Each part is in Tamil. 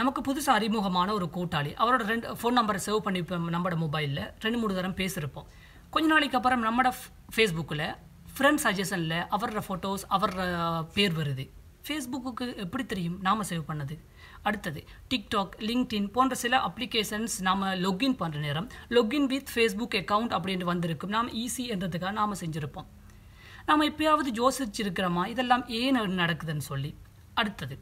நமக்கு புதுசாக அறிமுகமான ஒரு கூட்டாளி அவரோட ரெண்டு ஃபோன் நம்பரை சேவ் பண்ணி நம்மளோட மொபைலில் ரெண்டு மூணு தரம் பேசியிருப்போம் கொஞ்ச நாளைக்கு அப்புறம் நம்மளோட ஃபேஸ்புக்கில் ஃப்ரெண்ட் சஜஷனில் அவரோட ஃபோட்டோஸ் அவரோட பேர் வருது ஃபேஸ்புக்கு எப்படி தெரியும் நாம் சேவ் பண்ணது அடுத்தது டிக்டாக் லிங்க்டின் போன்ற சில அப்ளிகேஷன்ஸ் நாம் லொக்இன் பண்ணுற நேரம் லொக்இன் வித் ஃபேஸ்புக் அக்கௌண்ட் அப்படின்னு வந்திருக்கும் நாம் ஈஸி என்றதுக்காக நாம் செஞ்சுருப்போம் நாம் எப்பயாவது யோசிச்சிருக்கிறோமா இதெல்லாம் ஏன் நடக்குதுன்னு சொல்லி அடுத்தது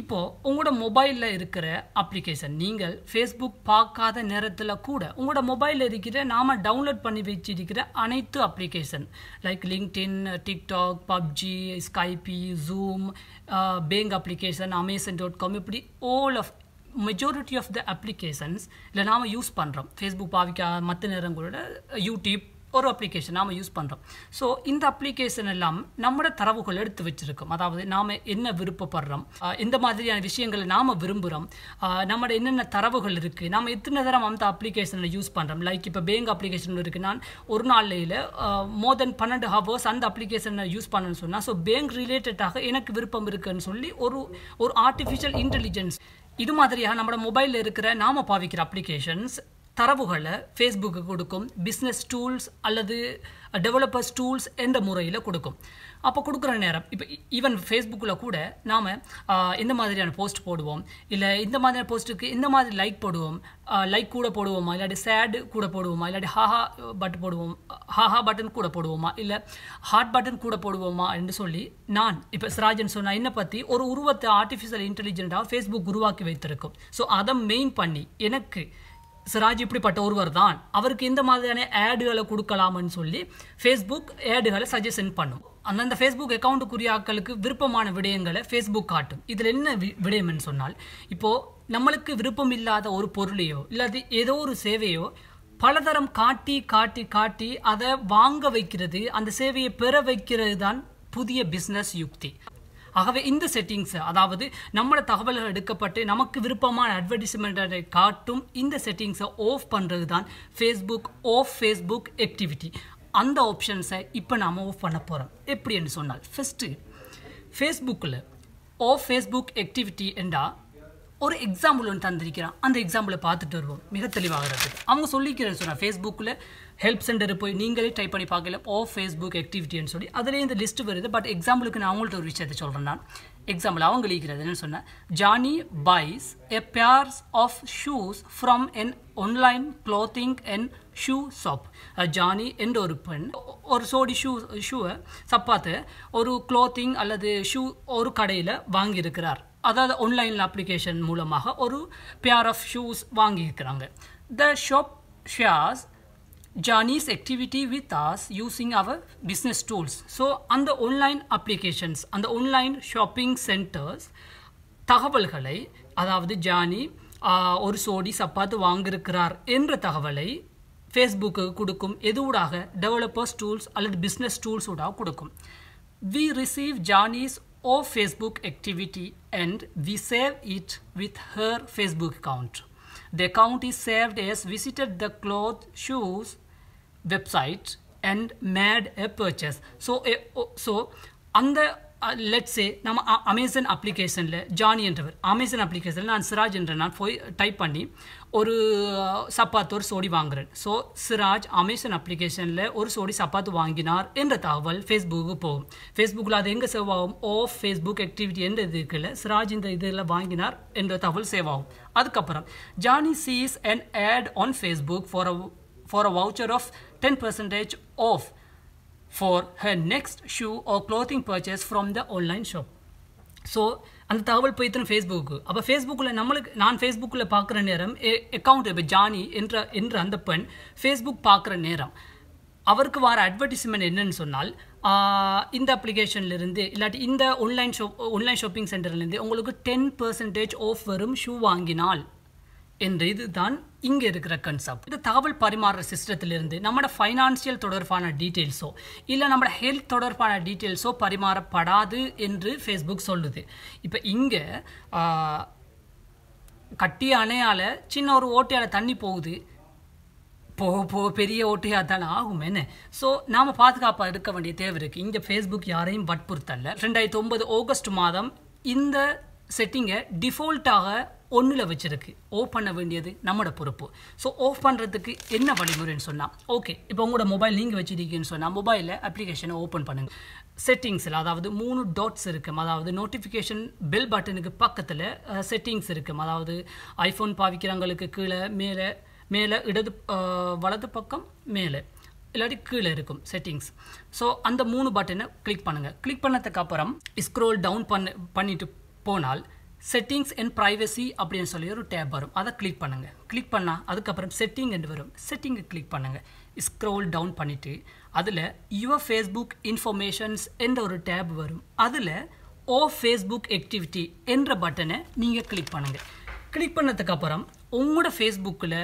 இப்போது உங்களோட மொபைலில் இருக்கிற அப்ளிகேஷன் நீங்கள் ஃபேஸ்புக் பார்க்காத நேரத்தில் கூட உங்களோட மொபைலில் இருக்கிற நாம் டவுன்லோட் பண்ணி வச்சிருக்கிற அனைத்து application like LinkedIn TikTok PUBG Skype Zoom bank application Amazon dot com இப்படி all of majority of the applications இல்லை நாம் யூஸ் பண்ணுறோம் ஃபேஸ்புக் பாவிக்க மற்ற நேரங்களோட யூடியூப் ஒரு அப்ளிகேஷன் நாம் யூஸ் பண்ணுறோம் ஸோ இந்த அப்ளிகேஷன் எல்லாம் நம்மளோட தரவுகள் எடுத்து வச்சுருக்கோம் அதாவது நாம் என்ன விருப்பப்படுறோம் இந்த மாதிரியான விஷயங்களை நாம் விரும்புகிறோம் நம்மளோட என்னென்ன தரவுகள் இருக்குது நம்ம எத்தனை தரம் அந்த அப்ளிகேஷனை யூஸ் பண்ணுறோம் லைக் இப்போ பேங்க் அப்ளிகேஷன் இருக்குது நான் ஒரு நாளையில் மோர் தென் பன்னெண்டு ஹவர்ஸ் அந்த அப்ளிகேஷனை யூஸ் பண்ணணும்னு சொன்னால் ஸோ பேங்க் ரிலேட்டடாக எனக்கு விருப்பம் இருக்குன்னு சொல்லி ஒரு ஒரு ஆர்டிஃபிஷியல் இன்டெலிஜென்ஸ் இது மாதிரியாக நம்மளோட மொபைலில் இருக்கிற நாம பாவிக்கிற அப்ளிகேஷன்ஸ் தரவுகளை ஃபேஸ்புக்கு கொடுக்கும் பிஸ்னஸ் டூல்ஸ் அல்லது டெவலப்பர்ஸ் டூல்ஸ் என்ற முறையில் கொடுக்கும் அப்போ கொடுக்குற நேரம் இப்போ ஈவன் ஃபேஸ்புக்கில் கூட நாம் இந்த மாதிரியான போஸ்ட் போடுவோம் இல்லை இந்த மாதிரியான போஸ்ட்டுக்கு இந்த மாதிரி லைக் போடுவோம் லைக் கூட போடுவோமா இல்லாட்டி சேடு கூட போடுவோமா இல்லாட்டி ஹாஹா பட்டன் போடுவோம் ஹாஹா பட்டன் கூட போடுவோமா இல்லை ஹார்ட் பட்டன் கூட போடுவோமா என்று சொல்லி நான் இப்போ சிராஜன் சொன்னால் என்னை பற்றி ஒரு உருவத்தை ஆர்டிஃபிஷியல் இன்டெலிஜென்ட்டாக ஃபேஸ்புக் உருவாக்கி வைத்திருக்கும் ஸோ அதை மெயின் பண்ணி எனக்கு சிராஜ் இப்படிப்பட்ட ஒருவர் தான் அவருக்கு இந்த மாதிரியான ஆடுகளை கொடுக்கலாம்னு சொல்லி ஃபேஸ்புக் ஆடுகளை சஜஷன் பண்ணும் அந்தந்த ஃபேஸ்புக் அக்கௌண்ட்டுக்குரிய ஆக்களுக்கு விருப்பமான விடயங்களை ஃபேஸ்புக் காட்டும் இதில் என்ன விடயம்னு சொன்னால் இப்போது நம்மளுக்கு விருப்பம் இல்லாத ஒரு பொருளையோ இல்லாது ஏதோ ஒரு சேவையோ பலதரம் காட்டி காட்டி காட்டி அதை வாங்க வைக்கிறது அந்த சேவையை பெற வைக்கிறது தான் புதிய பிஸ்னஸ் யுக்தி ஆகவே இந்த செட்டிங்ஸ் அதாவது நம்மளோட தகவல்கள் எடுக்கப்பட்டு நமக்கு விருப்பமான அட்வர்டைஸ்மெண்ட்டை காட்டும் இந்த செட்டிங்ஸை ஆஃப் பண்ணுறது தான் ஃபேஸ்புக் ஆஃப் ஃபேஸ்புக் ஆக்டிவிட்டி அந்த ஆப்ஷன்ஸை இப்போ நாம் ஆஃப் பண்ண போகிறோம் எப்படின்னு சொன்னால் ஃபஸ்ட்டு ஃபேஸ்புக்கில் ஆஃப் ஃபேஸ்புக் ஆக்டிவிட்டி என்றால் ஒரு எக்ஸாம்பிள் ஒன்று தந்திருக்கிறான் அந்த எக்ஸாம்பிளை பார்த்துட்டு வருவோம் மிக தெளிவாகிறது அவங்க சொல்லிக்கிறேன் சொன்னால் ஃபேஸ்புக்கில் ஹெல்ப் சென்டர் போய் நீங்களே டைப் பண்ணி பார்க்கல ஓ ஃபேஸ்புக் ஆக்டிவிட்டின்னு சொல்லி அதிலே இந்த லிஸ்ட் வருது பட் எக்ஸாம்பிளுக்கு நான் அவங்கள்ட்ட ஒரு விஷயத்தை சொல்கிறேன் நான் எக்ஸாம்பிள் அவங்க லீக்கிறதுன்னு சொன்னேன் Johnny buys a pairs of shoes from an online clothing and shoe shop Johnny என்ற ஒரு பெண் ஒரு சோடி ஷூ ஷூவை சப்பாத்து ஒரு க்ளோத்திங் அல்லது ஷூ ஒரு கடையில் வாங்கியிருக்கிறார் அதாவது ஆன்லைன் அப்ளிகேஷன் மூலமாக ஒரு பேர் ஆஃப் ஷூஸ் வாங்கியிருக்கிறாங்க the shop shares Johnny's activity with us using our business tools so அந்த ஆன்லைன் அப்ளிகேஷன்ஸ் அந்த ஆன்லைன் ஷாப்பிங் சென்டர்ஸ் தகவல்களை அதாவது ஜானி ஒரு சோடி சப்பாத்து வாங்கியிருக்கிறார் என்ற தகவலை ஃபேஸ்புக்கு கொடுக்கும் எதுவூடாக டெவலப்பர்ஸ் டூல்ஸ் அல்லது பிஸ்னஸ் டூல்ஸ் ஊடாக கொடுக்கும் we receive Johnny's or Facebook activity and we save it with her Facebook account. The account is saved as visited the clothes shoes website and made a purchase. So, so on the let's say uh, நம்ம அமேசன் அப்ளிகேஷனில் ஜானி என்றவர் அமேசன் அப்ளிகேஷனில் நான் சிராஜ் என்ற நான் போய் டைப் பண்ணி ஒரு uh, சப்பாத்து ஒரு சோடி வாங்குறேன் ஸோ சிராஜ் அமேசன் அப்ளிகேஷனில் ஒரு சோடி சப்பாத்து வாங்கினார் என்ற தகவல் ஃபேஸ்புக்கு போகும் ஃபேஸ்புக்கில் அது எங்கே சேவ் ஆகும் ஆஃப் ஃபேஸ்புக் ஆக்டிவிட்டி என்ற இது இருக்குல்ல சிராஜ் இந்த இதில் வாங்கினார் என்ற தகவல் சேவ் ஆகும் அதுக்கப்புறம் Johnny sees an ad on Facebook for for a voucher of ten percentage off for her next shoe or clothing purchase from the online shop so அந்த தகவல் போய் ஃபேஸ்புக்கு அப்போ ஃபேஸ்புக்கில் நம்மளுக்கு நான் ஃபேஸ்புக்கில் பார்க்குற நேரம் அக்கௌண்ட் இப்போ ஜானி என்ற என்ற அந்த பெண் ஃபேஸ்புக் பார்க்குற நேரம் அவருக்கு வர அட்வர்டைஸ்மெண்ட் என்னன்னு சொன்னால் இந்த அப்ளிகேஷன்லேருந்து இல்லாட்டி இந்த ஆன்லைன் ஷாப் ஆன்லைன் ஷாப்பிங் சென்டர்லேருந்து உங்களுக்கு டென் பர்சன்டேஜ் ஆஃப் வரும் ஷூ வாங்கினால் என்ற இதுதான் இங்கே இருக்கிற கன்செப்ட் இந்த தகவல் பரிமாற சிஸ்டத்திலிருந்து நம்மளோட ஃபைனான்சியல் தொடர்பான டீட்டெயில்ஸோ இல்லை நம்மளோட ஹெல்த் தொடர்பான டீட்டெயில்ஸோ பரிமாறப்படாது என்று ஃபேஸ்புக் சொல்லுது இப்போ இங்கே கட்டி அணையால் சின்ன ஒரு ஓட்டையால் தண்ணி போகுது போக போக பெரிய ஓட்டையாக தானே ஆகும் என்ன ஸோ நாம் பாதுகாப்பாக இருக்க வேண்டிய தேவை இருக்குது இங்கே ஃபேஸ்புக் யாரையும் வற்புறுத்தல ரெண்டாயிரத்தி ஒன்பது ஆகஸ்ட் மாதம் இந்த செட்டிங்கை டிஃபால்ட்டாக ஒன்றில் வச்சுருக்கு ஓஃப் பண்ண வேண்டியது நம்மளோட பொறுப்பு ஸோ ஆஃப் பண்ணுறதுக்கு என்ன வழிமுறைன்னு சொன்னால் ஓகே இப்போ உங்களோட மொபைல் நீங்கள் வச்சுருக்கீங்கன்னு சொன்னால் மொபைலில் அப்ளிகேஷனை ஓப்பன் பண்ணுங்கள் செட்டிங்ஸில் அதாவது மூணு டாட்ஸ் இருக்கும் அதாவது நோட்டிஃபிகேஷன் பெல் பட்டனுக்கு பக்கத்தில் செட்டிங்ஸ் இருக்கும் அதாவது ஐஃபோன் பாவிக்கிறவங்களுக்கு கீழே மேலே மேலே இடது வலது பக்கம் மேலே இல்லாட்டி கீழே இருக்கும் செட்டிங்ஸ் ஸோ அந்த மூணு பட்டனை கிளிக் பண்ணுங்கள் கிளிக் பண்ணதுக்கப்புறம் ஸ்க்ரோல் டவுன் பண்ண பண்ணிட்டு போனால் செட்டிங்ஸ் அண்ட் ப்ரைவசி அப்படின்னு சொல்லி ஒரு டேப் வரும் அதை கிளிக் பண்ணுங்கள் கிளிக் பண்ணால் அதுக்கப்புறம் செட்டிங் என்று வரும் செட்டிங்கை கிளிக் பண்ணுங்கள் ஸ்க்ரோல் டவுன் பண்ணிவிட்டு அதில் யுவர் ஃபேஸ்புக் இன்ஃபர்மேஷன்ஸ் என்ற ஒரு டேப் வரும் அதில் ஓ ஃபேஸ்புக் ஆக்டிவிட்டி என்ற பட்டனை நீங்கள் கிளிக் பண்ணுங்கள் கிளிக் பண்ணதுக்கப்புறம் உங்களோட ஃபேஸ்புக்கில்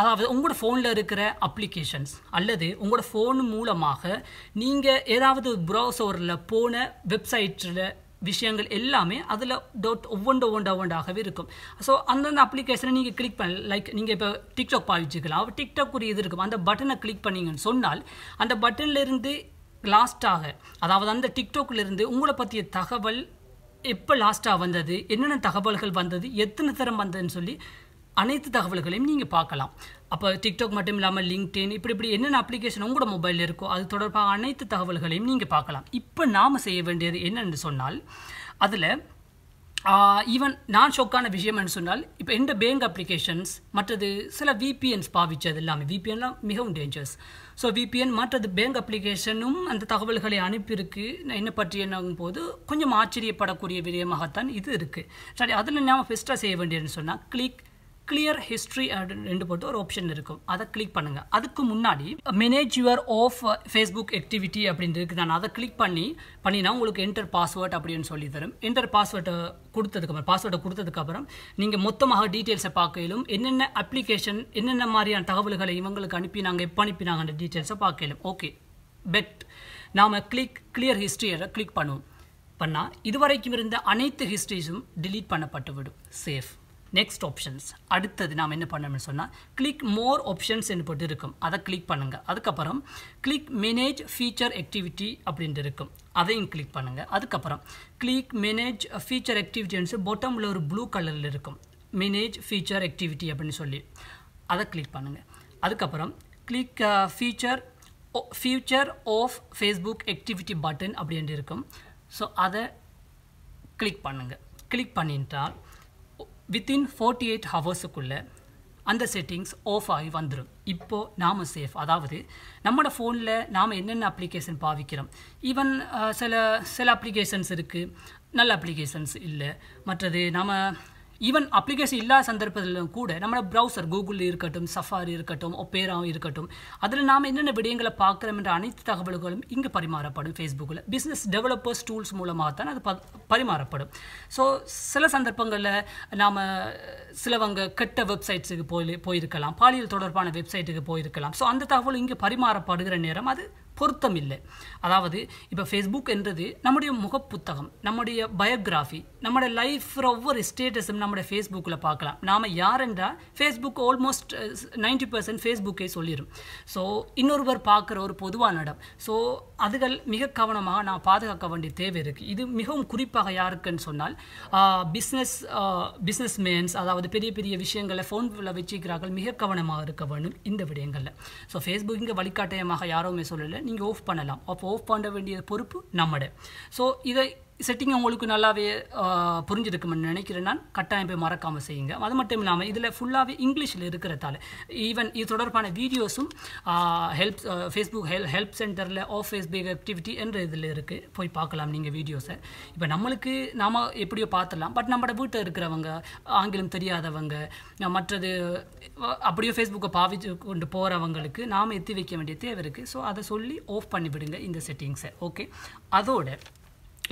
அதாவது உங்களோட ஃபோனில் இருக்கிற அப்ளிகேஷன்ஸ் அல்லது உங்களோட ஃபோன் மூலமாக நீங்கள் ஏதாவது ப்ரௌசரில் போன வெப்சைட்டில் விஷயங்கள் எல்லாமே அதில் டோட் ஒவ்வொன்று ஒவ்வொன்று ஒவ்வொன்றாகவே இருக்கும் ஸோ அந்தந்த அப்ளிகேஷனை நீங்கள் கிளிக் பண்ண லைக் நீங்கள் இப்போ டிக்டாக் பாவிச்சுக்கலாம் டிக்டாக் ஒரு இது இருக்கும் அந்த பட்டனை கிளிக் பண்ணிங்கன்னு சொன்னால் அந்த பட்டன்லேருந்து லாஸ்ட்டாக அதாவது அந்த டிக்டாக்லேருந்து உங்களை பற்றிய தகவல் எப்போ லாஸ்ட்டாக வந்தது என்னென்ன தகவல்கள் வந்தது எத்தனை தரம் வந்ததுன்னு சொல்லி அனைத்து தகவல்களையும் நீங்கள் பார்க்கலாம் அப்போ டிக்டாக் மட்டும் இல்லாமல் லிங்க்டின் இப்படி இப்படி என்னென்ன அப்ளிகேஷன் உங்களோட மொபைலில் இருக்கோ அது தொடர்பாக அனைத்து தகவல்களையும் நீங்கள் பார்க்கலாம் இப்போ நாம் செய்ய வேண்டியது என்னென்னு சொன்னால் அதில் ஈவன் நான் ஷொக்கான விஷயம் என்று சொன்னால் இப்போ எந்த பேங்க் அப்ளிகேஷன்ஸ் மற்றது சில விபிஎன்ஸ் பாவிச்சது எல்லாமே விபிஎன்லாம் மிகவும் டேஞ்சர்ஸ் ஸோ விபிஎன் மற்றது பேங்க் அப்ளிகேஷனும் அந்த தகவல்களை அனுப்பியிருக்கு என்ன பற்றி என்னங்கும் போது கொஞ்சம் ஆச்சரியப்படக்கூடிய விதமாகத்தான் இது இருக்குது சரி அதில் நாம் ஃபெஸ்ட்டாக செய்ய வேண்டியதுன்னு சொன்னால் கிளிக் கிளியர் ஹிஸ்ட்ரி அப்படின்னு போட்டு ஒரு ஆப்ஷன் இருக்கும் அதை கிளிக் பண்ணுங்கள் அதுக்கு முன்னாடி manage your off Facebook activity அப்படின்னு இருக்குது நான் அதை கிளிக் பண்ணி பண்ணினா உங்களுக்கு என்டர் பாஸ்வேர்ட் அப்படின்னு சொல்லி தரும் என்டர் பாஸ்வேர்ட்டை கொடுத்ததுக்கப்புறம் பாஸ்வேர்ட்டை கொடுத்ததுக்கப்புறம் நீங்கள் மொத்தமாக டீட்டெயில்ஸை பார்க்கையிலும் என்னென்ன அப்ளிகேஷன் என்னென்ன மாதிரியான தகவல்களை இவங்களுக்கு அனுப்பி நாங்கள் எப்போ அந்த டீட்டெயில்ஸை பார்க்கலும் ஓகே பெட் நாம் கிளிக் கிளியர் ஹிஸ்ட்ரியை கிளிக் பண்ணுவோம் பண்ணால் இதுவரைக்கும் இருந்த அனைத்து ஹிஸ்ட்ரிஸும் டிலீட் பண்ணப்பட்டுவிடும் சேஃப் நெக்ஸ்ட் ஆப்ஷன்ஸ் அடுத்தது நாம் என்ன பண்ணணும்னு சொன்னால் கிளிக் மோர் ஆப்ஷன்ஸ் போட்டு இருக்கும் அதை கிளிக் பண்ணுங்கள் அதுக்கப்புறம் கிளிக் மேனேஜ் ஃபீச்சர் ஆக்டிவிட்டி அப்படின்ட்டு இருக்கும் அதையும் கிளிக் பண்ணுங்கள் அதுக்கப்புறம் கிளிக் மேனேஜ் ஃபீச்சர் ஆக்டிவிட்டின்னு பாட்டமில் ஒரு ப்ளூ கலரில் இருக்கும் மேனேஜ் ஃபீச்சர் ஆக்டிவிட்டி அப்படின்னு சொல்லி அதை கிளிக் பண்ணுங்கள் அதுக்கப்புறம் click feature future off Facebook activity button அப்படின்ட்டு இருக்கும் ஸோ அதை கிளிக் பண்ணுங்கள் கிளிக் பண்ணிட்டால் வித்தின் ஃபோர்ட்டி எயிட் ஹவர்ஸுக்குள்ளே அந்த செட்டிங்ஸ் ஆஃப் ஆகி வந்துடும் இப்போது நாம் சேஃப் அதாவது நம்மளோட ஃபோனில் நாம் என்னென்ன அப்ளிகேஷன் பாவிக்கிறோம் ஈவன் சில சில அப்ளிகேஷன்ஸ் இருக்குது நல்ல அப்ளிகேஷன்ஸ் இல்லை மற்றது நாம் ஈவன் அப்ளிகேஷன் இல்லாத சந்தர்ப்பத்திலும் கூட நம்மளோட ப்ரௌசர் கூகுள் இருக்கட்டும் சஃபாரி இருக்கட்டும் ஒப்பேராவும் இருக்கட்டும் அதில் நாம் என்னென்ன விடயங்களை பார்க்குறோம் என்ற அனைத்து தகவல்களும் இங்கே பரிமாறப்படும் ஃபேஸ்புக்கில் பிஸ்னஸ் டெவலப்பர்ஸ் டூல்ஸ் மூலமாக தான் அது ப பரிமாறப்படும் ஸோ சில சந்தர்ப்பங்களில் நாம் சிலவங்க கெட்ட வெப்சைட்ஸுக்கு போய் போயிருக்கலாம் பாலியல் தொடர்பான வெப்சைட்டுக்கு போயிருக்கலாம் ஸோ அந்த தகவல் இங்கே பரிமாறப்படுகிற நேரம் அது பொருத்தம் இல்லை அதாவது இப்போ ஃபேஸ்புக் என்றது நம்முடைய முகப்புத்தகம் நம்முடைய பயோகிராஃபி நம்முடைய லைஃப் ஒவ்வொரு ஸ்டேட்டஸும் நம்முடைய ஃபேஸ்புக்கில் பார்க்கலாம் நாம் யார் என்றால் ஃபேஸ்புக் ஆல்மோஸ்ட் நைன்டி பர்சன்ட் ஃபேஸ்புக்கே சொல்லிடும் ஸோ இன்னொருவர் பார்க்குற ஒரு பொதுவான இடம் ஸோ அதுகள் மிக கவனமாக நான் பாதுகாக்க வேண்டிய தேவை இருக்குது இது மிகவும் குறிப்பாக யாருக்குன்னு சொன்னால் பிஸ்னஸ் பிஸ்னஸ் மேன்ஸ் அதாவது பெரிய பெரிய விஷயங்களை ஃபோனில் வச்சுக்கிறார்கள் மிக கவனமாக இருக்க வேண்டும் இந்த விடயங்களில் ஸோ ஃபேஸ்புக் இங்கே வழிகாட்டயமாக யாருமே சொல்லலை நீங்கள் ஆஃப் பண்ணலாம் அப்போ ஆஃப் பண்ண வேண்டிய பொறுப்பு நம்மட ஸோ இதை செட்டிங் உங்களுக்கு நல்லாவே புரிஞ்சிருக்கும்னு நினைக்கிறேன் நான் கட்டாயம் போய் மறக்காமல் செய்யுங்க அது மட்டும் இல்லாமல் இதில் ஃபுல்லாகவே இங்கிலீஷில் இருக்கிறதால ஈவன் இது தொடர்பான வீடியோஸும் ஹெல்ப் ஃபேஸ்புக் ஹெல் ஹெல்ப் சென்டரில் ஆஃப் ஃபேஸ்புக் ஆக்டிவிட்டி என்ற இதில் இருக்குது போய் பார்க்கலாம் நீங்கள் வீடியோஸை இப்போ நம்மளுக்கு நாம் எப்படியோ பார்த்துடலாம் பட் நம்மளோட வீட்டில் இருக்கிறவங்க ஆங்கிலம் தெரியாதவங்க மற்றது அப்படியோ ஃபேஸ்புக்கை பாவிச்சு கொண்டு போகிறவங்களுக்கு நாம் எத்தி வைக்க வேண்டிய தேவை இருக்குது ஸோ அதை சொல்லி ஆஃப் பண்ணிவிடுங்க இந்த செட்டிங்ஸை ஓகே அதோட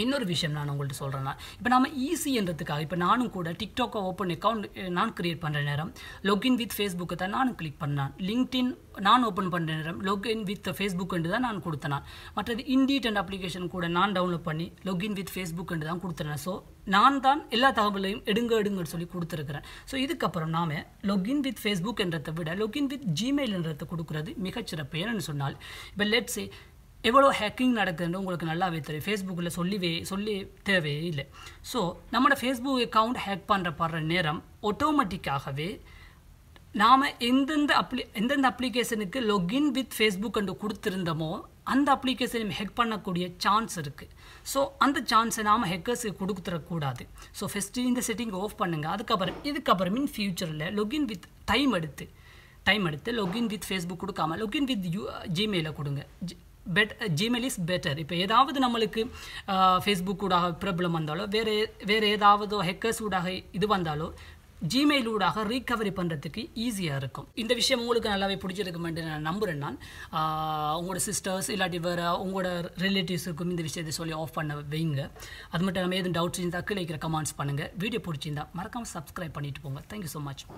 இன்னொரு விஷயம் நான் உங்கள்கிட்ட சொல்கிறேன்னா இப்போ நம்ம ஈஸின்றதுக்காக இப்போ நானும் கூட டிக்டாக்கை ஓப்பன் அக்கௌண்ட் நான் கிரியேட் பண்ணுற நேரம் லொக்இன் வித் ஃபேஸ்புக்கை தான் நானும் கிளிக் பண்ணேன் லிங்க்டின் நான் ஓப்பன் பண்ணுற நேரம் லொக்இன் வித் ஃபேஸ்புக்குண்டு தான் நான் கொடுத்தேன் மற்றது இண்டீட் அண்ட் அப்ளிகேஷன் கூட நான் டவுன்லோட் பண்ணி லொக்இன் வித் ஃபேஸ்புக்குண்டு தான் கொடுத்துறேன் ஸோ நான் தான் எல்லா தகவலையும் எடுங்க எடுங்கன்னு சொல்லி கொடுத்துருக்குறேன் ஸோ இதுக்கப்புறம் நாம் லொக்இன் வித் ஃபேஸ்புக் என்றதை விட லொக்இன் வித் ஜிமெயில்ன்றதை கொடுக்குறது மிகச்சிறப்பு ஏன்னு சொன்னால் இப்போ லெட்ஸே எவ்வளோ ஹேக்கிங் நடக்குதுன்னு உங்களுக்கு நல்லாவே தெரியும் ஃபேஸ்புக்கில் சொல்லிவே சொல்லி தேவையே இல்லை ஸோ நம்மளோட ஃபேஸ்புக் அக்கௌண்ட் ஹேக் பண்ணுற படுற நேரம் ஆட்டோமேட்டிக்காகவே நாம் எந்தெந்த அப்ளி எந்தெந்த அப்ளிகேஷனுக்கு லொக்இன் வித் ஃபேஸ்புக் என்று கொடுத்துருந்தோமோ அந்த அப்ளிகேஷனையும் ஹெக் பண்ணக்கூடிய சான்ஸ் இருக்குது ஸோ அந்த சான்ஸை நாம் ஹெக்கர்ஸுக்கு கொடுத்துடக்கூடாது ஸோ ஃபஸ்ட்டு இந்த செட்டிங் ஆஃப் பண்ணுங்கள் அதுக்கப்புறம் இதுக்கப்புறம் இன் ஃப்யூச்சரில் லொக்இன் வித் டைம் எடுத்து டைம் எடுத்து லொக்இன் வித் ஃபேஸ்புக் கொடுக்காமல் லொக்இன் வித் யூ ஜிமெயிலை கொடுங்க பெட் ஜிமெயில் இஸ் பெட்டர் இப்போ ஏதாவது நம்மளுக்கு ஃபேஸ்புக் ஊடாக பிரபலம் வந்தாலோ வேறு வேறு ஏதாவது ஹெக்கர்ஸ் ஊடாக இது வந்தாலோ ஜிமெயில் ஊடாக ரீகவரி பண்ணுறதுக்கு ஈஸியாக இருக்கும் இந்த விஷயம் உங்களுக்கு நல்லாவே என்று நான் நம்புகிறேன் நான் உங்களோட சிஸ்டர்ஸ் இல்லாட்டி வேறு உங்களோட ரிலேட்டிவ்ஸுக்கும் இந்த விஷயத்தை சொல்லி ஆஃப் பண்ண வைங்க அது மட்டும் இல்லாமல் எதுவும் டவுட்ஸ் இருந்தால் கீழே கமெண்ட்ஸ் பண்ணுங்கள் வீடியோ பிடிச்சிருந்தா மறக்காமல் சப்ஸ்கிரைப் பண்ணிட்டு போங்க தேங்க்யூ ஸோ மச்